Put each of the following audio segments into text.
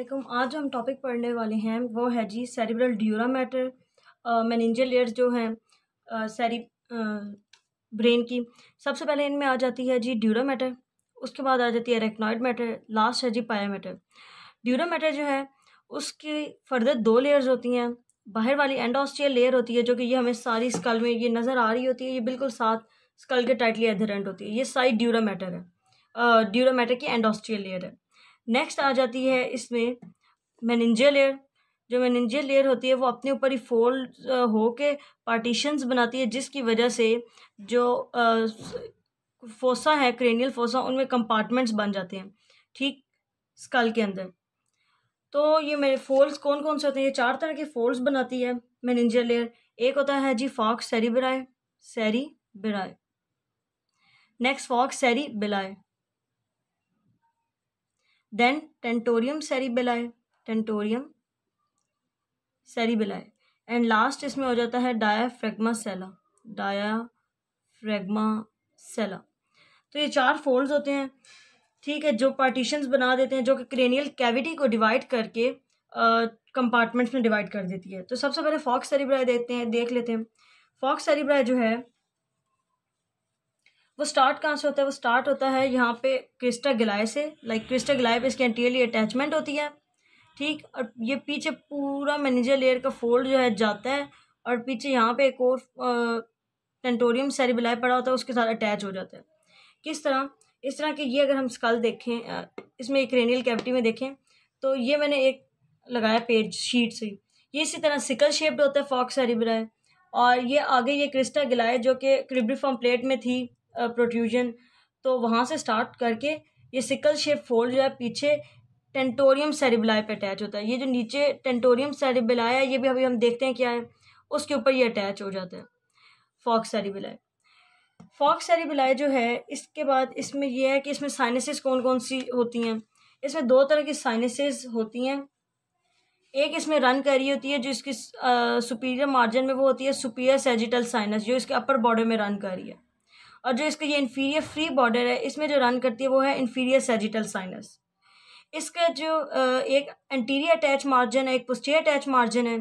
अल्लाम आज जो हम टॉपिक पढ़ने वाले हैं वो है जी cerebral dura mater meningeal layers जो हैं सैरी ब्रेन की सबसे पहले इनमें आ जाती है जी ड्यूरा मैटर उसके बाद आ जाती है रेक्नॉइड मैटर लास्ट है जी पाया मैटर ड्यूरा मैटर जो है उसकी फर्दर दो लेयर्स होती हैं बाहर वाली एंडोस्टियल लेयर होती है जो कि ये हमें सारी स्कल में ये नज़र आ रही होती है ये बिल्कुल साथ स्कल के टाइटली एधरेंट होती है ये सारी ड्यूरा मैटर है ड्यूरा मैटर की एंडोस्टियल लेयर है नेक्स्ट आ जाती है इसमें मैनजियल लेयर जो मैनजियल लेयर होती है वो अपने ऊपर ही फोल्ड हो के पार्टीशंस बनाती है जिसकी वजह से जो फोसा है क्रेनियल फोसा उनमें कंपार्टमेंट्स बन जाते हैं ठीक स्कल के अंदर तो ये मेरे फोल्ड्स कौन कौन से होते हैं ये चार तरह के फोल्ड्स बनाती है मैनजियल लेयर एक होता है जी फॉक्स सेरी बिराए सैरी बिराए next falx cerebelli then tentorium cerebelli tentorium cerebelli and last इसमें हो जाता है डायाफ्रेगमा सेला डायाफ्रेगमा सेला तो ये चार फोल्ड्स होते हैं ठीक है जो पार्टीशंस बना देते हैं जो कि क्रेनियल कैविटी को डिवाइड करके कंपार्टमेंट्स में डिवाइड कर देती है तो सबसे पहले फॉक्स सेरिब्राई देखते हैं देख लेते हैं फॉक्स सेरिब्राय जो है वो स्टार्ट कहाँ से होता है वो स्टार्ट होता है यहाँ पे क्रिस्टा गिलाय से लाइक क्रिस्टा गिलाय पे इसके एंटीरियर अटैचमेंट होती है ठीक और ये पीछे पूरा मैनेजर लेयर का फोल्ड जो है जाता है और पीछे यहाँ पे एक और टेंटोरियम सेरिबिलाई पड़ा होता है उसके साथ अटैच हो जाता है किस तरह इस तरह के ये अगर हम स्कल देखें इसमें एक रेनियल कैविटी में देखें तो ये मैंने एक लगाया पेज शीट से ये इसी तरह सिकल शेप्ड होता है फॉक्स सेरिबिलाई और ये आगे ये क्रिस्टा गिलाय जो कि क्रिब्रिफॉर्म प्लेट में थी प्रोट्यूजन तो वहाँ से स्टार्ट करके ये सिकल शेप फोल्ड जो है पीछे टेंटोरियम सेरिबलाई पे अटैच होता है ये जो नीचे टेंटोरियम सेरिबलाई है ये भी अभी हम देखते हैं क्या है उसके ऊपर ये अटैच हो जाता है फॉक्स सेरिबलाई फॉक्स सेरिबलाई जो है इसके बाद इसमें यह है कि इसमें साइनसिस कौन कौन सी होती हैं इसमें दो तरह की साइनसिस होती हैं एक इसमें रन कर रही होती है जो इसकी सुपीरियर मार्जिन में वो होती है सुपीरियर सेजिटल साइनस जो इसके अपर बॉडी में रन कर रही है और जो इसका ये इन्फीरियर फ्री बॉर्डर है इसमें जो रन करती है वो है इन्फीरियर सेजिटल साइनस इसका जो एक एंटीरियर अटैच मार्जिन है एक पोस्टीरियर अटैच मार्जिन है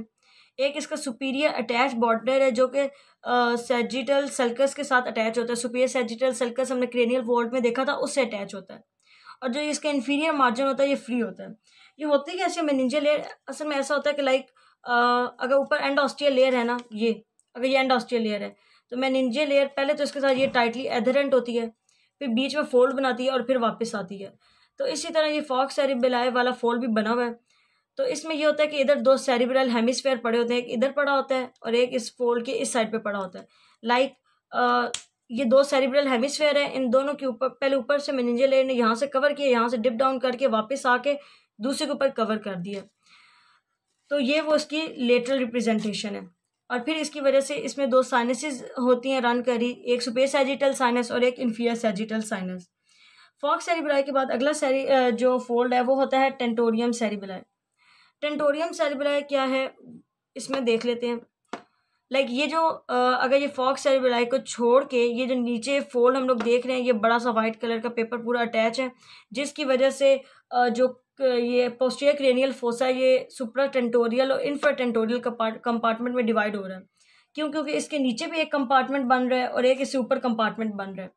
एक इसका सुपीरियर अटैच बॉर्डर है जो कि सेजिटल सल्कस के साथ अटैच होता है सुपीरियर सेजिटल सल्कस हमने क्रेनियल वोल्ट में देखा था उससे अटैच होता है और जो इसका इन्फीरियर मार्जिन होता है ये फ्री होता है ये होती है ऐसे मेनिंजियल लेयर असल में ऐसा होता है कि लाइक अगर ऊपर एंड ऑस्ट्रियल लेयर है ना ये अगर ये एंड ऑस्ट्रियल लेयर है तो मैं निंजे लेयर पहले तो इसके साथ ये टाइटली एधरेंट होती है फिर बीच में फोल्ड बनाती है और फिर वापस आती है तो इसी तरह ये फॉक्स सेरिबेलाय वाला फोल्ड भी बना हुआ है तो इसमें यह होता है कि इधर दो सेरिब्रल हेमिस्फेयर पड़े होते हैं एक इधर पड़ा होता है और एक इस फोल्ड के इस साइड पर पड़ा होता है लाइक like, ये दो सेरिब्रल हेमिस्फेयर है इन दोनों के ऊपर पहले ऊपर से मेनेजर लेयर ने यहाँ से कवर किया यहाँ से डिप डाउन करके वापस आके दूसरे के ऊपर कवर कर दिया तो ये वो उसकी लेटरल रिप्रेजेंटेशन है और फिर इसकी वजह से इसमें दो साइनस होती हैं रन करी एक सुपेर सैजिटल साइनस और एक inferior sagittal sinus falx cerebri के बाद अगला सेरी जो फोल्ड है वो होता है टेंटोरियम सेरिबुलाई टेंटोरियम सेरिबुलाई क्या है इसमें देख लेते हैं लाइक like ये जो अगर ये फॉक्स सेरिबुलाई को छोड़ के ये जो नीचे फोल्ड हम लोग देख रहे हैं ये बड़ा सा वाइट कलर का पेपर पूरा अटैच है जिसकी वजह से जो ये पोस्टियर क्रेनियल फोसा ये सुप्रा टेंटोरियल और इन्फ्रा टेंटोरियल कंपार्टमेंट में डिवाइड हो रहा है क्यों क्योंकि इसके नीचे भी एक कंपार्टमेंट बन रहा है और एक इससे ऊपर कंपार्टमेंट बन रहा है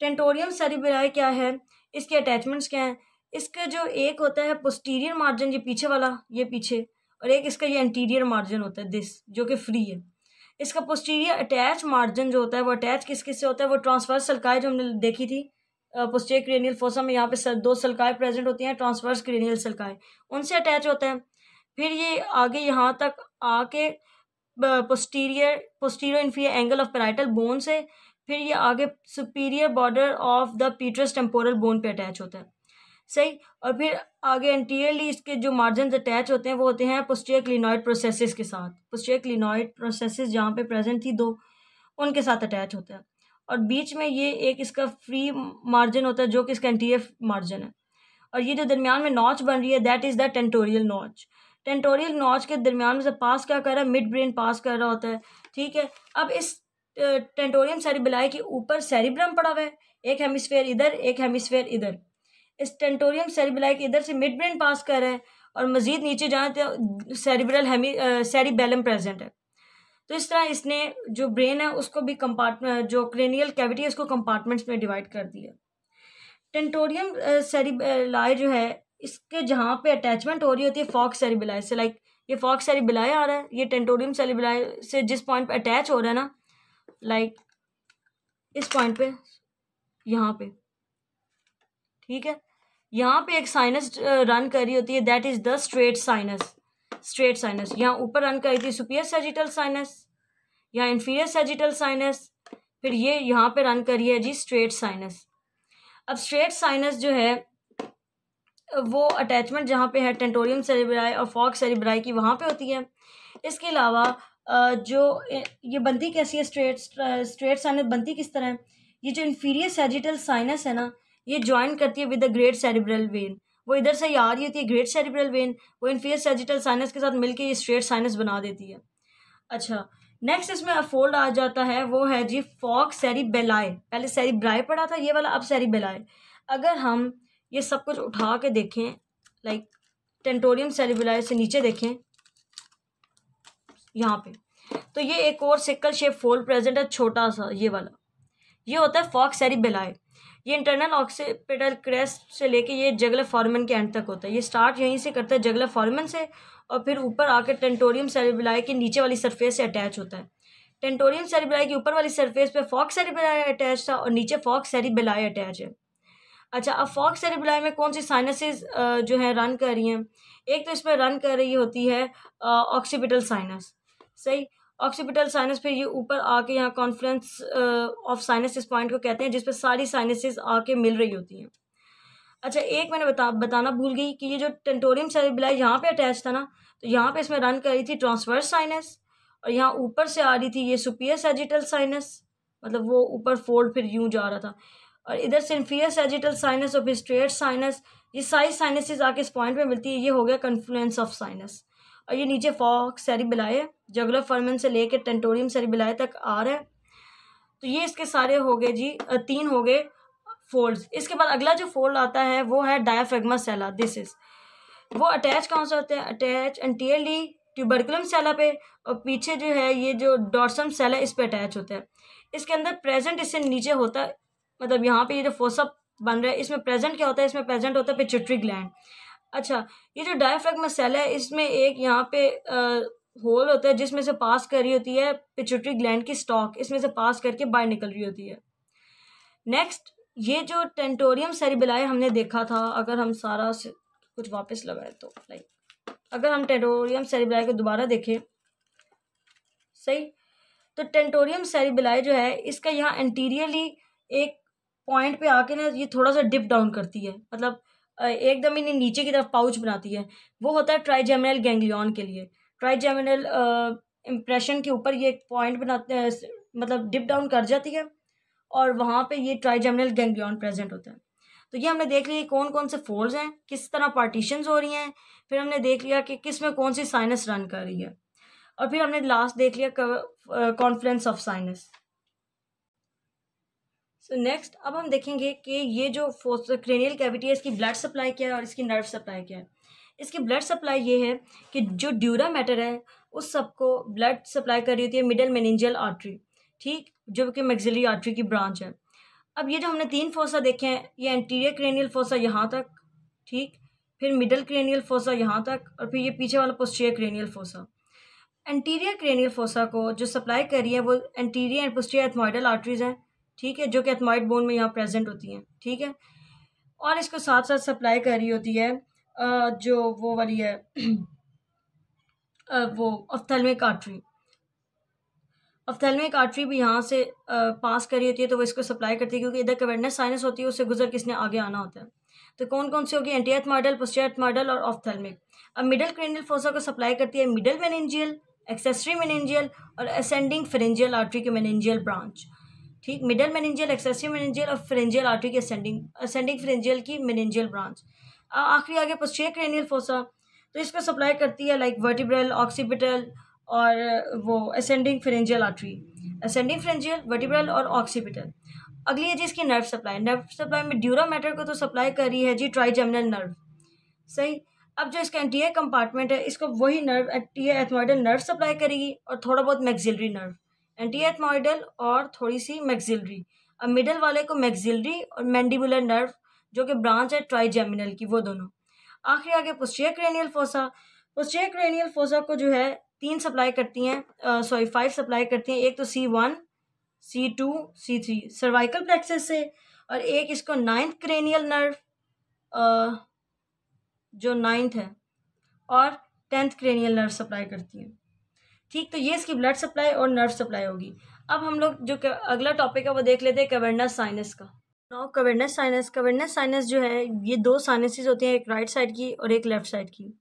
टेंटोरियल सेरिब्राई क्या है इसके अटैचमेंट्स क्या हैं इसका जो एक होता है पोस्टीरियर मार्जिन ये पीछे वाला ये पीछे और एक इसका ये इंटीरियर मार्जिन होता है दिस जो कि फ्री है इसका पोस्टीरियर अटैच मार्जिन जो होता है वो अटैच किस किस से होता है वो ट्रांसवर्सल काय जो हमने देखी थी पोस्टेक क्रेनियल फोसा में यहाँ पे दो सलकाएँ प्रेजेंट होती हैं ट्रांसवर्स क्रेनियल सलकाएँ उनसे अटैच होते हैं फिर ये आगे यहाँ तक आके posterior posterior inferior angle of parietal bone से फिर ये आगे superior border of the petrous temporal bone पे अटैच होता है सही और फिर आगे एंटीरियरली इसके जो मार्जिन अटैच होते हैं वो होते हैं पोस्टियर क्लिनॉइड प्रोसेसेस के साथ पोस्टियर क्लिनॉइड प्रोसेसेस जहाँ पे प्रेजेंट थी दो उनके साथ अटैच होता है और बीच में ये एक इसका फ्री मार्जिन होता है जो कि इसका एंटीएफ मार्जिन है और ये जो दरमियान में नॉच बन रही है that is the tentorial notch tentorial notch के दरमियान में से पास क्या कर रहा है मिड ब्रेन पास कर रहा होता है ठीक है अब इस टेंटोरियम सेरिबलाई के ऊपर सेरिब्रम पड़ा हुआ है एक हेमिसफेयर इधर एक हेमिसफेयर इधर इस टेंटोरियम सेरिबलाई के इधर से मिड ब्रेन पास कर रहा है और मज़ीद नीचे जाए तो सेरिब्रल हेमी सेरिबेलम प्रेजेंट है तो इस तरह इसने जो ब्रेन है उसको भी कंपार्टमेंट जो क्रेनियल कैविटी है उसको कंपार्टमेंट्स में डिवाइड कर दिया टेंटोरियम सेरिबलाई जो है इसके जहाँ पे अटैचमेंट हो रही होती है फॉक्स सेरिबिलाई से लाइक ये फॉक्स सेरिबिलाई आ रहा है ये टेंटोरियम सेरिबलाई से जिस पॉइंट पे अटैच हो रहा है ना लाइक इस पॉइंट पे यहाँ पे ठीक है यहाँ पे एक साइनस रन कर रही होती है that is the straight sinus straight sinus यहाँ ऊपर रन थी सुपीरियर सेजिटल साइनस यहाँ इन्फीरियर सेजिटल साइनस फिर ये यहाँ पे रन है जी स्ट्रेट साइनस अब स्ट्रेट साइनस जो है वो अटैचमेंट जहाँ पे है टेंटोरियम सेलिब्राई और फॉक सेलिब्राई की वहाँ पे होती है इसके अलावा जो ये बनती कैसी है स्ट्रेट स्ट्रेट साइनस बनती किस तरह है ये जो इन्फीरियर सेजिटल साइनस है ना ये ज्वाइन करती है with the great cerebral vein वो इधर से ही आ रही होती है ग्रेट सेरिब्रल वेन वो इन्फीरियर सर्जिटल साइनस के साथ मिलकर ये स्ट्रेट साइनस बना देती है अच्छा नेक्स्ट इसमें अफोल्ड आ जाता है वो है जी फॉक सेरिबेलाय पहले सेरिब्राय पड़ा था ये वाला अब सेरिबेलाय अगर हम ये सब कुछ उठा के देखें लाइक टेंटोरियम सेरिबेलाय से नीचे देखें यहाँ पे तो ये एक और सिक्कल शेप फोल्ड प्रेजेंट है छोटा सा ये वाला ये होता है फॉक सेरिबेलाय ये इंटरनल ऑक्सीपिटल क्रेस्ट से लेके ये जगलर फॉर्मन के एंड तक होता है ये स्टार्ट यहीं से करता है जगलर फॉर्मन से और फिर ऊपर आकर टेंटोरियम सेरेबिलाई के नीचे वाली सरफेस से अटैच होता है टेंटोरियम सेरेबिलाई की ऊपर वाली सरफेस पे फॉक्स सेरेबिलाई अटैच था और नीचे फॉक्स सेरेबिलाई अटैच है अच्छा अब फॉक्स सेरेबिलाई में कौन सी साइनसेज जो है रन कर रही हैं एक तो इसमें रन कर रही होती है ऑक्सीपिटल साइनस सही ऑक्सीपिटल साइनस फिर ये ऊपर आके यहाँ कॉन्फ्रेंस ऑफ साइनस इस पॉइंट को कहते हैं जिस पर सारी साइनसिस आके मिल रही होती हैं अच्छा एक मैंने बता बताना भूल गई कि ये जो टेंटोरियम सेरेबिला यहाँ पे अटैच था ना तो यहाँ पे इसमें रन कर रही थी ट्रांसवर्स साइनस और यहाँ ऊपर से आ रही थी ये सुपियर सेजिटल साइनस मतलब वो ऊपर फोल्ड फिर यूँ जा रहा था और इधर से सेजिटल साइनस और फिर स्ट्रेट साइनस ये सारी साइनसिस आके इस पॉइंट पर मिलती है ये हो गया कन्फ्लुएंस ऑफ साइनस और ये नीचे फॉक सेरिबिलाए जगुलर फर्मन से लेकर टेंटोरियम बिलाए तक आ रहा है तो ये इसके सारे हो गए जी तीन हो गए फोल्ड्स इसके बाद अगला जो फोल्ड आता है वो है डायाफ्रेगमा सेला दिस इज वो अटैच कहाँ से होते हैं अटैच एंटीयरली ट्यूबरकुलम सेला पे और पीछे जो है ये जो डॉटसम सेला इस पे अटैच होता है इसके अंदर प्रेजेंट इससे नीचे होता है मतलब यहाँ पे ये जो फोसअप बन रहा है इसमें प्रेजेंट क्या होता है इसमें प्रेजेंट होता है पिचुट्री ग्लैंड अच्छा ये जो डायफ्रैग्मा सेल है इसमें एक यहाँ पे होल होता है जिसमें से पास कर रही होती है पिचुटरी ग्लैंड की स्टॉक इसमें से पास करके बाहर निकल रही होती है नेक्स्ट ये जो टेंटोरियम सेरिबिलाय हमने देखा था अगर हम सारा कुछ वापस लगाए तो लाइक अगर हम टेंटोरियम सेरिबिलाय को दोबारा देखें सही तो टेंटोरियम सेरिबिलाय जो है इसका यहाँ एंटीरियरली एक पॉइंट पे आके ना ये थोड़ा सा डिप डाउन करती है मतलब एकदम इन्हें नीचे की तरफ पाउच बनाती है वो होता है ट्राइजेमिनल गैंग्लियन के लिए ट्राइजेमिनल इम्प्रेशन के ऊपर ये एक पॉइंट बनाते हैं मतलब डिप डाउन कर जाती है और वहाँ पे ये ट्राइजेमिनल गैंग्लियन प्रेजेंट होता है तो ये हमने देख लिया कौन कौन से फोल्ड हैं किस तरह पार्टीशन हो रही हैं फिर हमने देख लिया कि किस में कौन सी साइनस रन कर रही है और फिर हमने लास्ट देख लिया confluence of sinus so so next अब हम देखेंगे कि ये जो क्रेनियल कैविटी है इसकी ब्लड सप्लाई क्या है और इसकी नर्व सप्लाई क्या है इसकी ब्लड सप्लाई ये है कि जो ड्यूरा मैटर है उस सबको ब्लड सप्लाई कर रही होती है मिडल मेनिंजल आर्टरी ठीक जो कि मैग्जिलरी आर्टरी की ब्रांच है अब ये जो हमने तीन फोसा देखे हैं ये एंटीरियर क्रेनियल फोसा यहाँ तक ठीक फिर मिडल क्रेनियल फोसा यहाँ तक और फिर ये पीछे वाला posterior cranial fossa anterior cranial fossa को जो सप्लाई कर रही है वो anterior and posterior ethmoidal arteries हैं ठीक है जो कि एथमॉइड बोन में यहाँ प्रेजेंट होती हैं ठीक है और इसको साथ साथ सप्लाई कर रही होती है जो वो वाली है वो अफ्थलमिक आर्टरी अफ्थलमिक आर्टरी भी यहाँ से पास कर रही होती है तो वो इसको सप्लाई करती है क्योंकि इधर कवेडनेस साइनस होती है उससे गुजर किसने आगे आना होता है तो कौन कौन सी होगी एंटीएथ मॉडल पोस्टियथ मॉडल और ऑफ्थेलमिक अब मिडल क्रेनियल फोसा को सप्लाई करती है मिडल मेनेंजियल एक्सेसरी मेनेंजियल और असेंडिंग फेरेंजियल आर्ट्री के मेनेंजियल ब्रांच ठीक मिडल मेनेंजियल एक्सेसिव मेनेंजियल और फ्रेंजियल आर्टरी की असेंडिंग असेंडिंग फ्रेंजियल की मेनेंजियल ब्रांच आखिरी आगे पश्चिम क्रेनियल फोसा तो इसको सप्लाई करती है लाइक वर्टिब्रल ऑक्सीपिटल और वो ascending pharyngeal artery ascending pharyngeal vertebral और ऑक्सीपिटल अगली है जी इसकी नर्व सप्लाई नर्व सप्लाई में ड्यूरा मैटर को तो सप्लाई कर रही है जी ट्राइजेमिनल नर्व सही अब जो इसका एंटीए कंपार्टमेंट है इसको वही nerve anterior ethmoidal nerve supply करेगी और थोड़ा बहुत मैक्सिलरी नर्व एंटी एथमोइडल और थोड़ी सी मैगजिलरी अब मिडल वाले को मैगजिलरी और मैंडिबुलर नर्व जो कि ब्रांच है ट्राइजेमिनल की वो दोनों आखिरी आगे posterior cranial fossa posterior cranial fossa को जो है तीन सप्लाई करती हैं सॉरी फाइव सप्लाई करती हैं एक तो C one C two C three cervical plexus से और एक इसको नाइन्थ क्रेनियल नर्व आ, जो नाइन्थ है और टेंथ क्रेनियल नर्व सप्लाई करती हैं ठीक तो ये इसकी ब्लड सप्लाई और नर्व सप्लाई होगी अब हम लोग जो अगला टॉपिक है वो देख लेते हैं कवर्नस साइनस का now cavernous sinus cavernous sinus जो है ये दो साइनसिस होती हैं एक राइट साइड की और एक लेफ्ट साइड की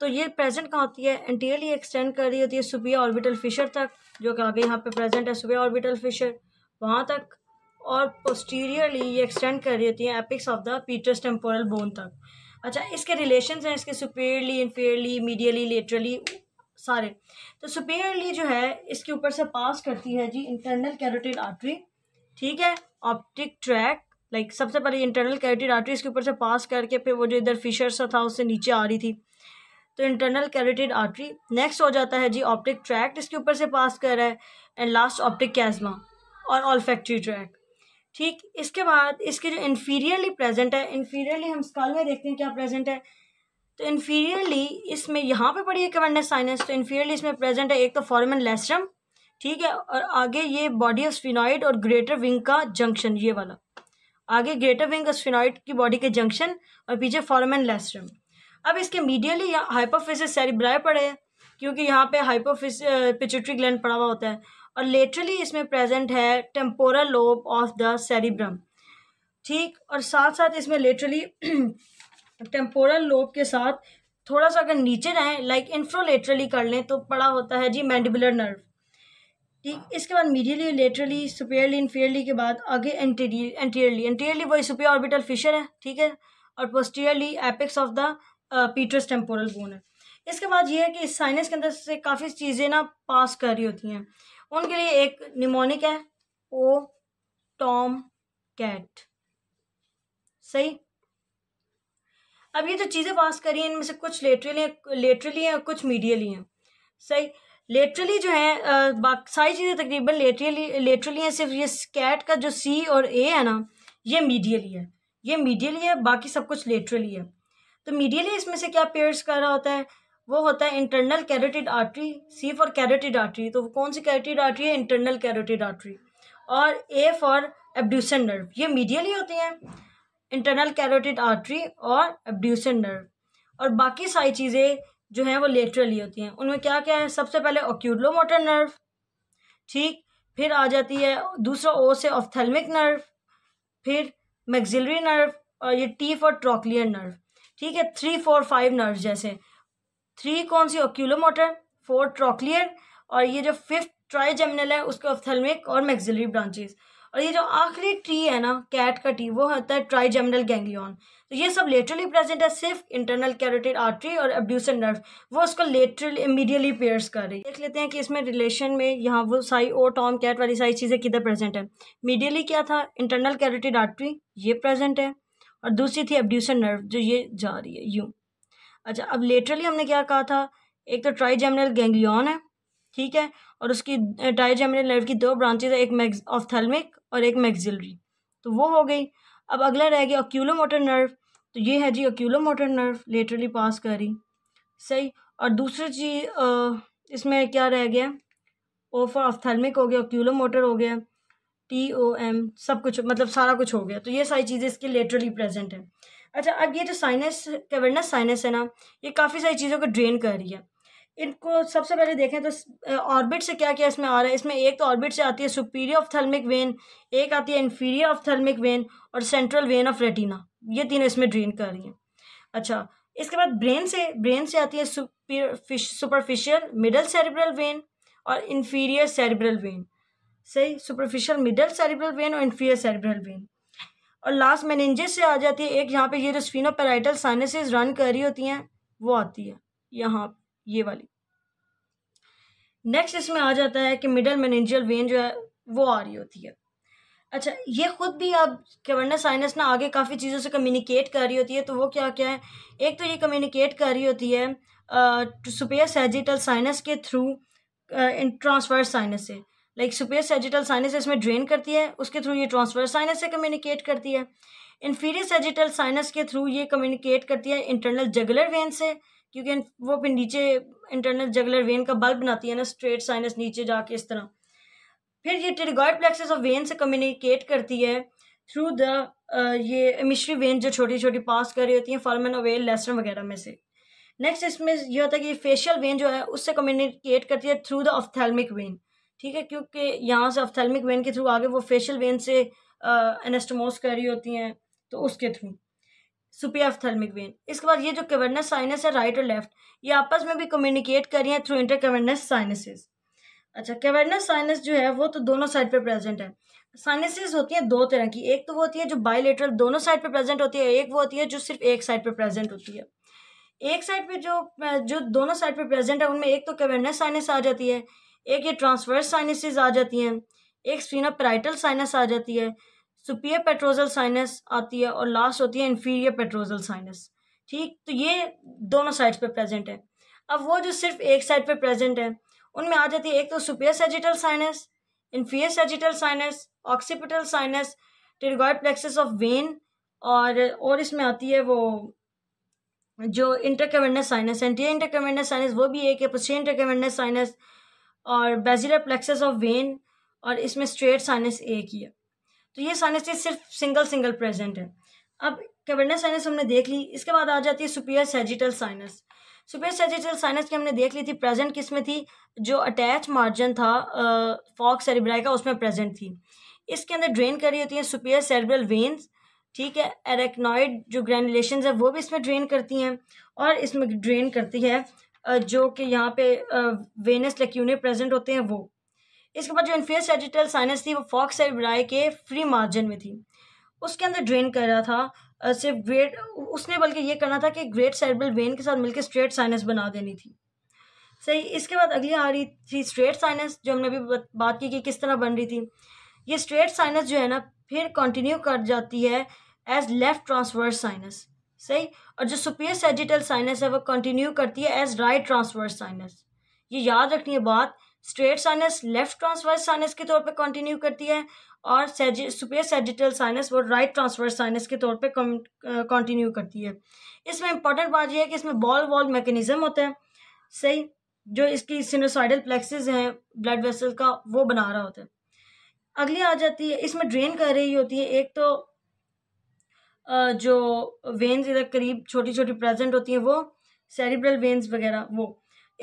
तो ये प्रेजेंट कहाँ होती है एंटीरली एक्सटेंड कर रही होती है सुबिया ऑर्बिटल फिशर तक जो कि आगे यहाँ पे प्रेजेंट है सुबिया ऑर्बिटल फिशर वहाँ तक और पोस्टीरियरली ये एक्सटेंड कर रही होती है apex of the petrous temporal bone तक अच्छा इसके रिलेशन हैं इसके सुपेयरली इनफेयरली मीडियली लेटरली सारे तो सुपेयरली जो है इसके ऊपर से पास करती है जी इंटरनल कैरोटिड आर्टरी ठीक है ऑप्टिक ट्रैक लाइक सबसे पहले इंटरनल कैरोटिड आर्टरी इसके ऊपर से पास करके फिर वो जो इधर फिशर सा था उससे नीचे आ रही थी तो इंटरनल कैरोटिड आर्टरी नेक्स्ट हो जाता है जी ऑप्टिक ट्रैक्ट इसके ऊपर से पास कर रहा है एंड लास्ट ऑप्टिक कैजमा और ऑलफेक्ट्री ट्रैक ठीक इसके बाद इसके जो इन्फीरियरली प्रेजेंट है इन्फीरियरली हम स्काल में देखते हैं क्या प्रेजेंट है तो इन्फीरियरली इसमें यहाँ पे पड़ी है कवेंडस साइनस तो इन्फीरियरली इसमें प्रेजेंट है एक तो फॉरमन लेस्ट्रम ठीक है और आगे ये बॉडी ऑफ स्फिनॉइड और ग्रेटर विंग का जंक्शन ये वाला आगे ग्रेटर विंग और स्फिनॉइड की बॉडी के जंक्शन और पीछे फॉरमन लेस्ट्रम अब इसके मीडियली यहाँ हाइपोफिसिस सेरिब्राई पड़े हैं क्योंकि यहाँ पे हाइपोफिस पिचुट्री ग्लैंड पड़ा हुआ होता है और लेटरली इसमें प्रेजेंट है temporal lobe of the cerebrum ठीक और साथ साथ इसमें लेटरली टेम्पोरल लोब के साथ थोड़ा सा अगर नीचे जाए लाइक इन्फ्रोलेटरली कर लें तो पड़ा होता है जी मैंडिबुलर नर्व ठीक इसके बाद मीडियली लेटरली सुपेयरली इनफेयरली के बाद आगे एंटीरियरली एंटीरियरली वही सुपेयर ऑर्बिटल फिशर है ठीक है और posteriorly apex of the petrous temporal bone है इसके बाद ये है कि इस साइनस के अंदर से काफ़ी चीज़ें ना पास कर रही होती हैं उनके लिए एक निमोनिक है ओ टॉम कैट सही अब ये जो चीज़ें पास करी हैं इनमें से कुछ लेटरली लेटरली हैं कुछ मीडियली हैं सही लेटरली जो है बाकी सारी चीज़ें तकरीबन लेटरली लेटरली हैं सिर्फ ये स्कैट का जो सी और ए है ना ये मीडियली है ये मीडियली है बाकी सब कुछ लेटरली है तो मीडियली इसमें से क्या पेयर्स कर रहा होता है वो होता है internal carotid artery C for carotid artery तो वो कौन सी कैरेटिड आर्टरी है इंटरनल कैरेटिड आर्टरी और ए फॉर एबड्यूसन नर्व ये मीडियली होती हैं इंटरनल कैरोटिड आर्टरी और एबड्यूसन नर्व और बाकी सारी चीज़ें जो हैं वो लेटरली होती हैं उनमें क्या क्या है सबसे पहले ओक्यूडलो मोटर नर्व ठीक फिर आ जाती है दूसरा ओ से ऑफ्थेलमिक नर्व फिर मैगजिलरी नर्व और ये टी फॉर ट्रोकलियर नर्व ठीक है थ्री फोर फाइव नर्व जैसे थ्री कौन सी ओक्यूलो मोटर फोर ट्रोकलियर और ये जो फिफ्थ ट्राई है उसके ऑफथेलमिक और मैगजिलरी ब्रांचेज़ और ये जो आखिरी ट्री है ना कैट का ट्री वो होता है ट्राईजेमरल गैंगलियन तो ये सब लेटरली प्रेजेंट है सिर्फ इंटरनल कैरेटेड आर्टरी और एबड्यूसन नर्व वो उसको लेटरली इमीडिएटली पेयर्स कर रही है देख लेते हैं कि इसमें रिलेशन में यहाँ वो सारी और टॉम कैट वाली सारी चीज़ें किधर प्रेजेंट है मीडियली क्या था इंटरनल कैरेटेड आर्टरी ये प्रेजेंट है और दूसरी थी एबड्यूसन नर्व जो ये जा रही है यूँ अच्छा अब लेटरली हमने क्या कहा था एक तो ट्राईजेमरल गैंगलियन है ठीक है और उसकी डायजेमिनल नर्व की दो ब्रांचेज है एक मैग्स ऑफ्थेलमिक और एक मैगजिलरी तो वो हो गई अब अगला रह गया अक्यूलोमोटर नर्व तो ये है जी अक्यूलोमोटर नर्व लेटरली पास करी सही और दूसरी चीज इसमें क्या रह गया ओफर फॉर ऑफ्थेलमिक हो गया अक्यूलोमोटर हो गया टी ओ एम सब कुछ मतलब सारा कुछ हो गया तो ये सारी चीज़ें इसके लेटरली प्रेजेंट है अच्छा अब ये जो साइनस कैवर्नस साइनस है ना ये काफ़ी सारी चीज़ों को ड्रेन कर रही है इनको सबसे पहले देखें तो ऑर्बिट से क्या क्या इसमें आ रहा है इसमें एक तो ऑर्बिट से आती है सुपीरियर ऑफ थर्मिक वेन एक आती है इन्फीरियर ऑफ थर्मिक वेन और सेंट्रल वेन ऑफ रेटिना ये तीनों इसमें ड्रेन कर रही हैं अच्छा इसके बाद ब्रेन से ब्रेन से आती है सुपरफिशियल मिडल सेरिब्रल वेन और इन्फीरियर सेरिब्रल वेन सही सुपरफिशियल मिडल सेरिब्रल वेन और इन्फीरियर सेरिब्रल वेन और लास्ट मैनेंजेस से आ जाती है एक यहाँ पे ये जो स्फिनोपेराइटल साइनसेस रन कर रही होती हैं वो आती है यहाँ ये वाली नेक्स्ट इसमें आ जाता है कि मिडल मैनेजियल वेन जो है वो आ रही होती है अच्छा ये खुद भी आप कवर्नर साइनस ना आगे काफ़ी चीज़ों से कम्युनिकेट कर रही होती है तो वो क्या क्या है एक तो ये कम्युनिकेट कर रही होती है सुपेयर सेजिटल साइनस के थ्रू इन ट्रांसफर साइनस से लाइक सुपेयर सेजिटल साइनस इसमें ड्रेन करती है उसके थ्रू ये ट्रांसफर साइनस से कम्युनिकेट करती है इन्फीरियर सेजिटल साइनस के थ्रू ये कम्युनिकेट करती है इंटरनल जगुलर वेन से क्योंकि वो फिर नीचे इंटरनल जगलर वेन का बल्ब बनाती है ना स्ट्रेट साइनस नीचे जाके इस तरह फिर ये टेरिगॉइड प्लेक्सेस ऑफ वेन से कम्युनिकेट करती है थ्रू द uh, ये मिश्री वेन जो छोटी छोटी पास कर रही होती हैं फॉर्मन अवेल लेसन वगैरह में से नेक्स्ट इसमें यह होता है कि फेशियल वेन जो है उससे कम्युनिकेट करती है थ्रू द ऑफ्थेलमिक वेन ठीक है क्योंकि यहाँ से ऑफ्थेलमिक वेन के थ्रू आगे वो फेशियल वेन से एनेस्टमोस uh, कर रही होती हैं तो उसके थ्रू सुपियाफ्थेलमिक वेन इसके बाद ये जो कवर्नस साइनस है राइट और लेफ्ट ये आपस में भी कम्युनिकेट कर रही है थ्रू इंटर केवर्नस अच्छा कवर्नस साइनस जो है वो तो दोनों साइड पर प्रेजेंट है साइनसिस होती हैं दो तरह की एक तो वो होती है जो बायोलेटरल दोनों साइड पर प्रेजेंट होती है एक वो होती है जो सिर्फ एक साइड पर प्रेजेंट होती है एक साइड पे जो जो दोनों साइड पे प्रेजेंट है उनमें एक तो केवर्नस साइनस आ जाती है एक ये ट्रांसवर्स साइनसिस आ जाती हैं एक स्पीनोपराइटल साइनस आ जाती है सुपीरियर पेट्रोजल साइनस आती है और लास्ट होती है इन्फीरियर पेट्रोजल साइनस ठीक तो ये दोनों साइड्स पे प्रेजेंट है अब वो जो सिर्फ एक साइड पे प्रेजेंट है उनमें आ जाती है एक तो superior sagittal sinus inferior sagittal sinus occipital sinus pterygoid plexus of vein और और इसमें आती है वो जो intercavernous sinus anterior intercavernous sinus वो भी एक है पश्चिम इंटरकमेंडस साइनस और बेजिलर प्लेक्सेस ऑफ वेन और इसमें स्ट्रेट साइनस एक ही है तो ये साइनसिस सिर्फ सिंगल सिंगल प्रेजेंट है अब कैबिनेस साइनस हमने देख ली इसके बाद आ जाती है superior sagittal sinus superior sagittal sinus की हमने देख ली थी प्रेजेंट किस में थी जो अटैच मार्जिन था फॉक सेरिब्राई का उसमें प्रेजेंट थी इसके अंदर ड्रेन करी होती हैं सुपियर सेरिब्रल वेन्स ठीक है एरेक्नॉइड जो ग्रैनुलेशन है वो भी इसमें ड्रेन करती हैं और इसमें ड्रेन करती है जो कि यहाँ पे वेनस लेक्यूने प्रेजेंट होते हैं वो इसके बाद जो इन्फेस सेजिटल साइनस थी वो फॉक्स सेरेब्राई के फ्री मार्जिन में थी उसके अंदर ड्रेन कर रहा था सिर्फ ग्रेट उसने बल्कि ये करना था कि ग्रेट साइडबल वेन के साथ मिलकर स्ट्रेट साइनस बना देनी थी सही इसके बाद अगली आ रही थी स्ट्रेट साइनस जो हमने अभी बात की कि किस तरह बन रही थी ये स्ट्रेट साइनस जो है ना फिर कंटिन्यू कर जाती है एज लेफ्ट ट्रांसवर्स साइनस सही और जो सुपियर सेजिटल साइनस है वो कंटिन्यू करती है एज राइट ट्रांसवर्स साइनस ये याद रखनी है बात straight sinus left transverse sinus के तौर पे कंटिन्यू करती है और सुपेर सेजिटल साइनस वो राइट ट्रांसवर्स साइनस के तौर पे कंटिन्यू करती है इसमें इंपॉर्टेंट बात यह है कि इसमें बॉल वॉल मैकेनिज्म होता है सही जो इसकी सिनोसाइडल प्लेक्सिस हैं ब्लड वेसल का वो बना रहा होता है अगली आ जाती है इसमें ड्रेन कर रही होती है एक तो जो वेन्स इधर करीब छोटी छोटी प्रेजेंट होती हैं वो सेरिब्रल वेन्स वगैरह वो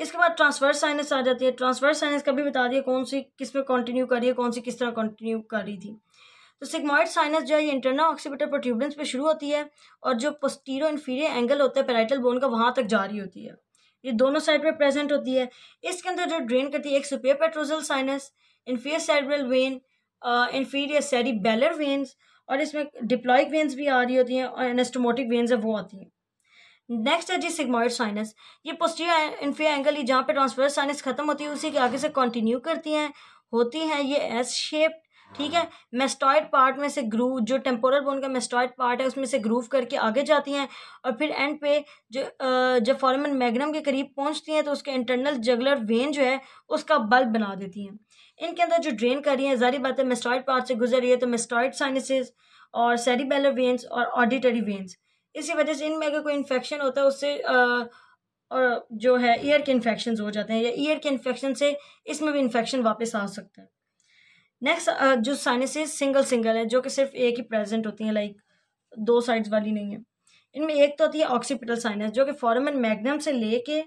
इसके बाद ट्रांसफर साइनस आ जाती है ट्रांसफर साइनस का भी बता दिया कौन सी किस में कंटिन्यू रही है कौन सी किस तरह कंटिन्यू कर रही थी तो सिग्मॉइड साइनस जो है ये इंटरनल ऑक्सीपिटल प्रोट्यूबलेंस पे शुरू होती है और जो पोस्टीरो इन्फीरियर एंगल होता है पेराइटल बोन का वहाँ तक जारी होती है ये दोनों साइड पर प्रेजेंट होती है इसके अंदर जो ड्रेन करती है एक superior petrosal sinus inferior cerebral vein inferior cerebellar veins और इसमें डिप्लॉइक वेन्स भी आ रही होती हैं और एनेस्टोमोटिक वेन्स है वो आती हैं नेक्स्ट है जी सिग्मॉइड साइनस ये पोस्टीरियर इन्फिया एंगल जहाँ पे ट्रांसफर साइनस खत्म होती है उसी के आगे से कंटिन्यू करती हैं होती हैं ये एस शेप ठीक है मेस्टॉइड पार्ट में से ग्रूव जो टेम्पोरल बोन का मेस्टॉइड पार्ट है उसमें से ग्रूव करके आगे जाती हैं और फिर एंड पे जो जब फॉरमन मैग्नम के करीब पहुंचती हैं तो उसके इंटरनल जगलर वेन जो है उसका बल्ब बना देती हैं इनके अंदर जो ड्रेन कर रही है जारी बात है मेस्टॉइड पार्ट से गुजर रही है तो मेस्टॉइड साइनसिस और सेरिबेलर वेन्स और ऑडिटरी वेन्स इसी वजह से इनमें अगर कोई इन्फेक्शन होता है उससे और जो है ईयर के इन्फेक्शन हो जाते हैं या ईयर के इन्फेक्शन से इसमें भी इन्फेक्शन वापस आ सकता है नेक्स्ट जो साइनसेस सिंगल सिंगल है जो कि सिर्फ एक ही प्रेजेंट होती हैं लाइक दो साइड्स वाली नहीं है इनमें एक तो होती है ऑक्सीपिटल साइनस जो कि फॉरमन मैग्नम से ले के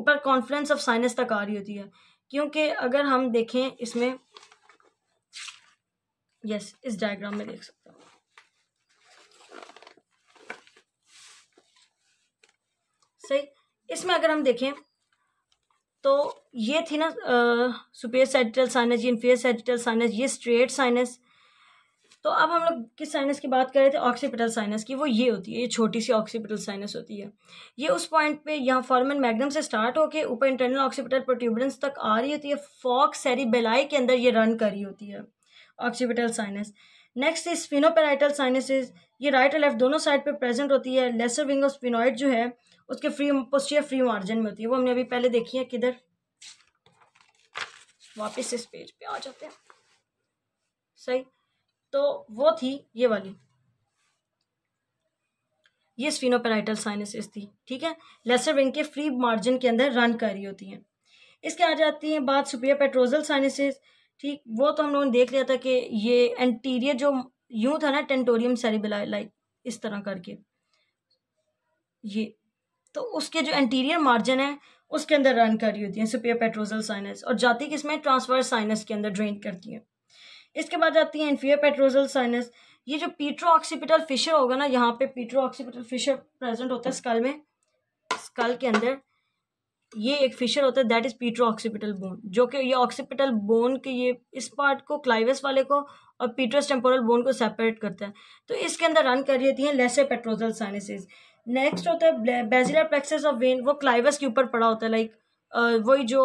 ऊपर कॉन्फ्रेंस ऑफ साइनस तक आ रही होती है क्योंकि अगर हम देखें इसमें यस yes, इस डायग्राम में देख सकते हैं सही इसमें अगर हम देखें तो ये थी ना superior sagittal sinus inferior sagittal sinus ये स्ट्रेट साइनस तो अब हम लोग किस साइनस की बात कर रहे थे ऑक्सीपिटल साइनस की वो ये होती है ये छोटी सी ऑक्सीपिटल साइनस होती है ये उस पॉइंट पे यहाँ फॉर्मन मैग्नम से स्टार्ट होके ऊपर इंटरनल ऑक्सीपिटल प्रोट्यूबरेंस तक आ रही होती है फॉक बेलाई के अंदर ये रन कर रही होती है occipital sinus next is sphenoparietal sinuses ये राइट और लेफ्ट दोनों साइड पर प्रेजेंट होती है लेसर विंग ऑफ स्पिनॉइड जो है उसके फ्री पोस्टियर फ्री मार्जिन में होती है वो हमने अभी पहले देखी है किधर वापस इस पेज पे आ जाते हैं सही तो वो थी ये वाली ये स्फिनोपेराइटल साइनसिस थी ठीक है लेसर विंग के फ्री मार्जिन के अंदर रन कर रही होती हैं इसके आ जाती है बात सुपियर पेट्रोजल साइनसिस ठीक वो तो हम लोगों ने देख लिया था कि ये एंटीरियर जो यूं था ना टेंटोरियम सेरिबला लाइक इस तरह करके ये तो उसके जो एंटीरियर मार्जिन है उसके अंदर रन कर रही होती हैं सुपियर पेट्रोजल साइनस और जाती किसमें ट्रांसफर साइनस के अंदर ड्रेन करती हैं इसके बाद जाती है इन्फियर पेट्रोजल साइनस ये जो पीट्रो ऑक्सीपिटल फिशर होगा ना यहाँ पे पीट्रो ऑक्सीपिटल फिशर प्रेजेंट होता है स्कल में स्कल के अंदर ये एक फिशर होता है that is petro occipital bone जो कि ये ऑक्सीपिटल बोन के ये इस पार्ट को क्लाइवस वाले को और पीट्रोस टेम्पोरल बोन को सेपरेट करता है तो इसके अंदर रन कर रही होती हैं लेसे पेट्रोजल साइनसेज़ नेक्स्ट होता है बेजिला प्लेक्सस ऑफ वेन वो क्लाइवस के ऊपर पड़ा होता है लाइक वही जो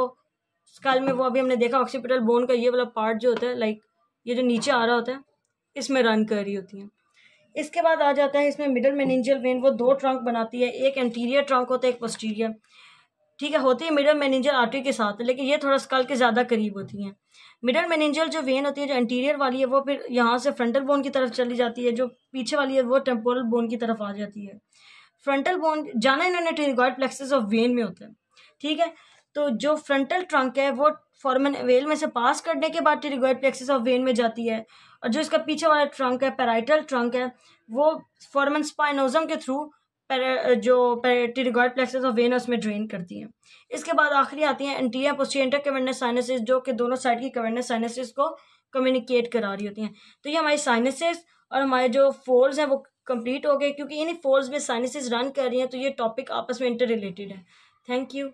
स्कल में वो अभी हमने देखा ऑक्सीपिटल बोन का ये वाला पार्ट जो होता है लाइक ये जो नीचे आ रहा होता है इसमें रन कर रही होती हैं इसके बाद आ जाता है इसमें मिडल मेनेंजियल वेन वो दो ट्रंक बनाती है एक एंटीरियर ट्रंक होता है एक पोस्टीरियर ठीक है होती है मिडल मैनेंजल आर्टरी के साथ लेकिन ये थोड़ा स्कल के ज़्यादा करीब होती हैं मिडल मैनेंजल जो वेन होती है जो एंटीरियर वाली है वो फिर यहाँ से फ्रंटल बोन की तरफ चली जाती है जो पीछे वाली है वो टेम्पोरल बोन की तरफ आ जाती है फ्रंटल बोन जाना इन्होंने ट्रिगॉइड प्लेक्सेस ऑफ वेन में होता है ठीक है तो जो फ्रंटल ट्रंक है वो फॉर्मन वेल में से पास करने के बाद ट्रिगॉइड प्लेक्सेस ऑफ वेन में जाती है और जो इसका पीछे वाला ट्रंक है पैराइटल ट्रंक है वो फॉर्मन स्पाइनोजम के थ्रू जो टिरिगॉइड प्लेक्सेस वेन है उसमें ड्रेन करती हैं इसके बाद आखिरी आती हैं एंटीरियर पोस्टीरियर कवर्नस साइनसिस जो कि दोनों साइड की कवर्नस साइनसिस को कम्युनिकेट करा रही होती हैं तो ये हमारी साइनसिस और हमारे जो फोल्स हैं वो कंप्लीट हो गए क्योंकि इन फोर्स में साइंसिस रन कर रही हैं तो ये टॉपिक आपस में इंटर रिलेटेड है थैंक यू